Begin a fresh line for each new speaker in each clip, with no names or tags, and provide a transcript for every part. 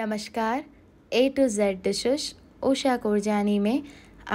नमस्कार A to Z dishes Usha Kurjani में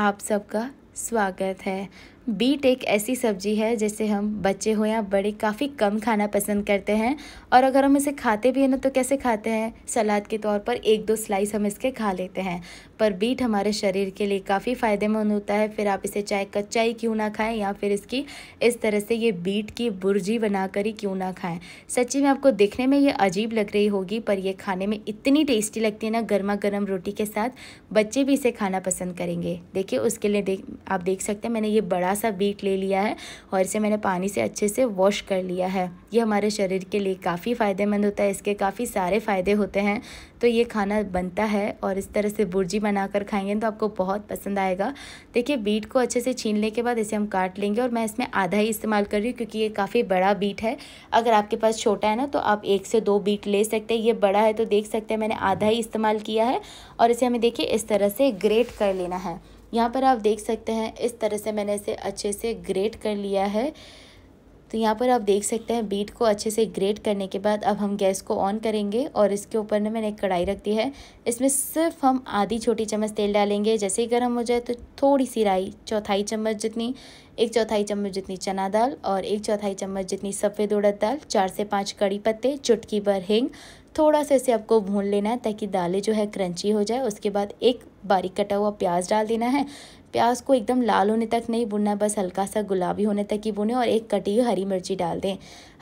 आप सबका स्वागत है बीट एक ऐसी सब्जी है जैसे हम बच्चे हो या बड़े काफ़ी कम खाना पसंद करते हैं और अगर हम इसे खाते भी हैं ना तो कैसे खाते हैं सलाद के तौर पर एक दो स्लाइस हम इसके खा लेते हैं पर बीट हमारे शरीर के लिए काफ़ी फ़ायदेमंद होता है फिर आप इसे चाहे कच्चा ही क्यों ना खाएं या फिर इसकी इस तरह से ये बीट की बुर्जी बनाकर ही क्यों ना खाएँ सच्ची में आपको देखने में ये अजीब लग रही होगी पर यह खाने में इतनी टेस्टी लगती है ना गर्मा गर्म रोटी के साथ बच्चे भी इसे खाना पसंद करेंगे देखिए उसके लिए देख आप देख सकते हैं मैंने ये बड़ा सा बीट ले लिया है और इसे मैंने पानी से अच्छे से वॉश कर लिया है ये हमारे शरीर के लिए काफ़ी फ़ायदेमंद होता है इसके काफ़ी सारे फ़ायदे होते हैं तो ये खाना बनता है और इस तरह से भुर्जी बनाकर खाएंगे तो आपको बहुत पसंद आएगा देखिए बीट को अच्छे से छीनने के बाद इसे हम काट लेंगे और मैं इसमें आधा ही इस्तेमाल कर रही हूँ क्योंकि ये काफ़ी बड़ा बीट है अगर आपके पास छोटा है ना तो आप एक से दो बीट ले सकते हैं ये बड़ा है तो देख सकते हैं मैंने आधा ही इस्तेमाल किया है और इसे हमें देखिए इस तरह से ग्रेट कर लेना है यहाँ पर आप देख सकते हैं इस तरह से मैंने इसे अच्छे से ग्रेट कर लिया है तो यहाँ पर आप देख सकते हैं बीट को अच्छे से ग्रेट करने के बाद अब हम गैस को ऑन करेंगे और इसके ऊपर ने मैंने एक कढ़ाई रख दी है इसमें सिर्फ हम आधी छोटी चम्मच तेल डालेंगे जैसे ही गर्म हो जाए तो थोड़ी सी राई चौथाई चम्मच जितनी एक चौथाई चम्मच जितनी चना दाल और एक चौथाई चम्मच जितनी सफ़ेद उड़द दाल चार से पाँच कड़ी पत्ते चुटकी भर हिंग थोड़ा सा इसे आपको भून लेना है ताकि दालें जो है क्रंची हो जाए उसके बाद एक बारीक कटा हुआ प्याज डाल देना है प्याज को एकदम लाल होने तक नहीं भुनना है बस हल्का सा गुलाबी होने तक ही भुने और एक कटी हुई हरी मिर्ची डाल दें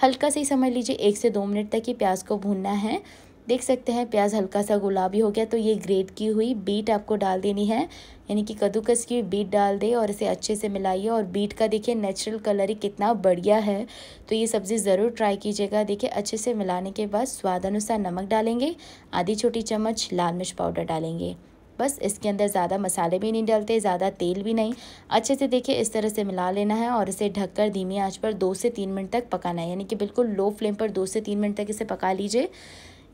हल्का सा ही समझ लीजिए एक से दो मिनट तक ही प्याज को भूनना है देख सकते हैं प्याज हल्का सा गुलाबी हो गया तो ये ग्रेट की हुई बीट आपको डाल देनी है यानी कि कद्दूकस की बीट डाल दे और इसे अच्छे से मिलाइए और बीट का देखिए नेचुरल कलर ही कितना बढ़िया है तो ये सब्ज़ी ज़रूर ट्राई कीजिएगा देखिए अच्छे से मिलाने के बाद स्वाद अनुसार नमक डालेंगे आधी छोटी चम्मच लाल मिर्च पाउडर डालेंगे बस इसके अंदर ज़्यादा मसाले भी नहीं डालते ज़्यादा तेल भी नहीं अच्छे से देखिए इस तरह से मिला लेना है और इसे ढककर धीमी आंच पर दो से तीन मिनट तक पकाना है यानी कि बिल्कुल लो फ्लेम पर दो से तीन मिनट तक इसे पका लीजिए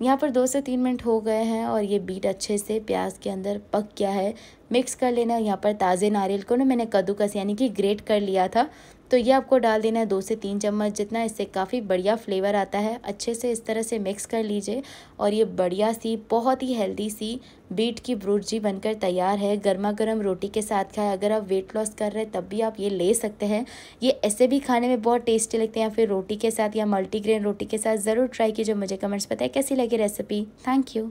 यहाँ पर दो से तीन मिनट हो गए हैं और ये बीट अच्छे से प्याज के अंदर पक गया है मिक्स कर लेना यहाँ पर ताज़े नारियल को ना मैंने कद्दूकस यानी कि ग्रेट कर लिया था तो ये आपको डाल देना है दो से तीन चम्मच जितना इससे काफ़ी बढ़िया फ्लेवर आता है अच्छे से इस तरह से मिक्स कर लीजिए और ये बढ़िया सी बहुत ही हेल्दी सी बीट की ब्रूटजी बनकर तैयार है गर्मा गर्म रोटी के साथ खाएं अगर आप वेट लॉस कर रहे हैं तब भी आप ये ले सकते हैं ये ऐसे भी खाने में बहुत टेस्टी लगते हैं या फिर रोटी के साथ या मल्टीग्रेन रोटी के साथ ज़रूर ट्राई कीजिए मुझे कमेंट्स है कैसी लगी रेसिपी थैंक यू